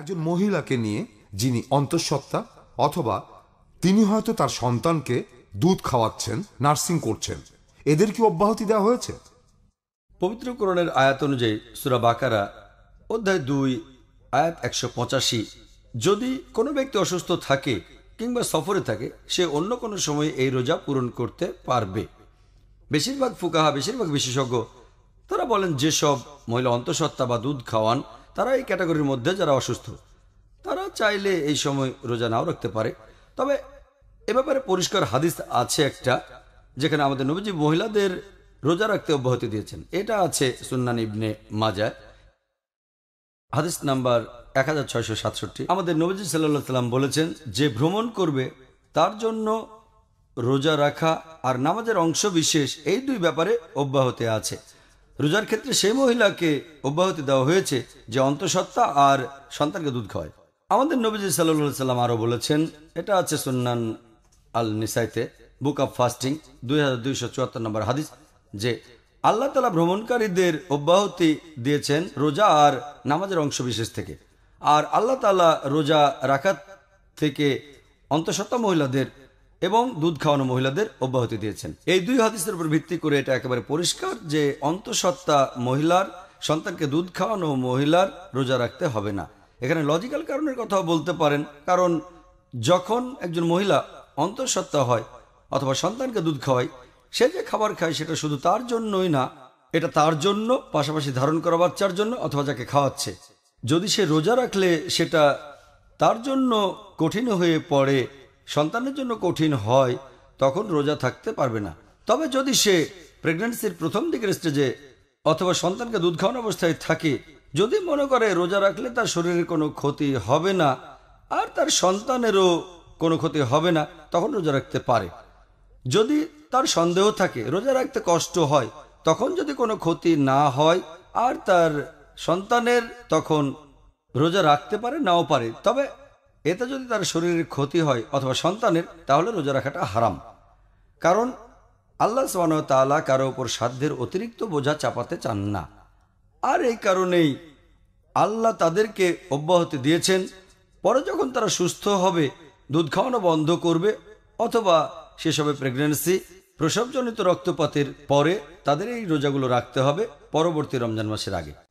একজন মহিলাকে নিয়ে যিনি অন্তঃসত্ত্বা অথবা তিনি হয়তো তার সন্তানকে দুধ খাওয়াচ্ছেন নার্সিং করছেন এদের কি অব্যাহতি দেওয়া হয়েছে পবিত্র কোরআনের আয়াত অনুযায়ী সুরা বাকারা অধ্যায় দুই আয়াত একশো পঁচাশি যদি কোনো ব্যক্তি অসুস্থ থাকে কিংবা সফরে থাকে সে অন্য কোনো সময়ে এই রোজা পূরণ করতে পারবে বেশিরভাগ ফুকাহা বেশিরভাগ বিশেষজ্ঞ তারা বলেন যেসব মহিলা অন্তঃসত্ত্বা বা দুধ খাওয়ান তারা এই ক্যাটাগরির মধ্যে যারা অসুস্থ তারা চাইলে এই সময় রোজা নাও রাখতে পারে তবে এ ব্যাপারে পরিষ্কার হাদিস আছে একটা যেখানে আমাদের নবীজি মহিলাদের রোজা রাখতে অব্যাহতি দিয়েছেন এটা আছে সুন্নান ইবনে মাজা হাদিস নাম্বার এক আমাদের নবীজি সাল্লা সাল্লাম বলেছেন যে ভ্রমণ করবে তার জন্য রোজা রাখা আর নামাজের অংশ বিশেষ এই দুই ব্যাপারে অব্যাহতি আছে রোজার ক্ষেত্রে সেই মহিলাকে অব্যাহতি দেওয়া হয়েছে যে অন্তঃসত্ত্বা আর সন্তানকে দুধ খাওয়ায় আমাদের নবীজি সাল্লা সাল্লাম আরও বলেছেন এটা আছে সুন্নান আল নিসাইতে বুক অফ ফাস্টিং দুই নম্বর হাদিস যে আল্লাহ তালা ভ্রমণকারীদের অব্যাহতি দিয়েছেন রোজা আর নামাজের অংশ বিশেষ থেকে আর আল্লাহ তালা রোজা রাখার থেকে অন্তঃসত্ত্বা মহিলাদের এবং দুধ খাওয়ানো মহিলাদের অব্যাহতি দিয়েছেন এই দুই হাদিসের উপর ভিত্তি করে এটা একেবারে পরিষ্কার যে অন্তঃসত্ত্বা মহিলার সন্তানকে দুধ খাওয়ানো মহিলার রোজা রাখতে হবে না এখানে লজিক্যাল কারণের কথাও বলতে পারেন কারণ যখন একজন মহিলা অন্তঃসত্ত্বা হয় অথবা সন্তানকে দুধ খাওয়ায় সে যে খাবার খায় সেটা শুধু তার জন্যই না এটা তার জন্য পাশাপাশি ধারণ করা বাচ্চার জন্য অথবা যাকে খাওয়াচ্ছে যদি সে রোজা রাখলে সেটা তার জন্য কঠিন হয়ে পড়ে সন্তানের জন্য কঠিন হয় তখন রোজা থাকতে পারবে না তবে যদি সে প্রেগনেন্সির প্রথম দিকের স্টেজে অথবা সন্তানকে দুধ খাওয়ানো অবস্থায় থাকে যদি মনে করে রোজা রাখলে তার শরীরের কোনো ক্ষতি হবে না আর তার সন্তানেরও কোনো ক্ষতি হবে না তখন রোজা রাখতে পারে যদি তার সন্দেহ থাকে রোজা রাখতে কষ্ট হয় তখন যদি কোনো ক্ষতি না হয় আর তার সন্তানের তখন রোজা রাখতে পারে নাও পারে তবে এতে যদি তার শরীরের ক্ষতি হয় অথবা সন্তানের তাহলে রোজা রাখাটা হারাম কারণ আল্লাহ তাআলা কারো ওপর সাধ্যের অতিরিক্ত বোঝা চাপাতে চান না আর এই কারণেই আল্লাহ তাদেরকে অব্যাহতি দিয়েছেন পরে যখন তারা সুস্থ হবে দুধ খাওয়ানো বন্ধ করবে অথবা সেসবে প্রেগনেন্সি প্রসবজনিত রক্তপাতের পরে তাদের এই রোজাগুলো রাখতে হবে পরবর্তী রমজান মাসের আগে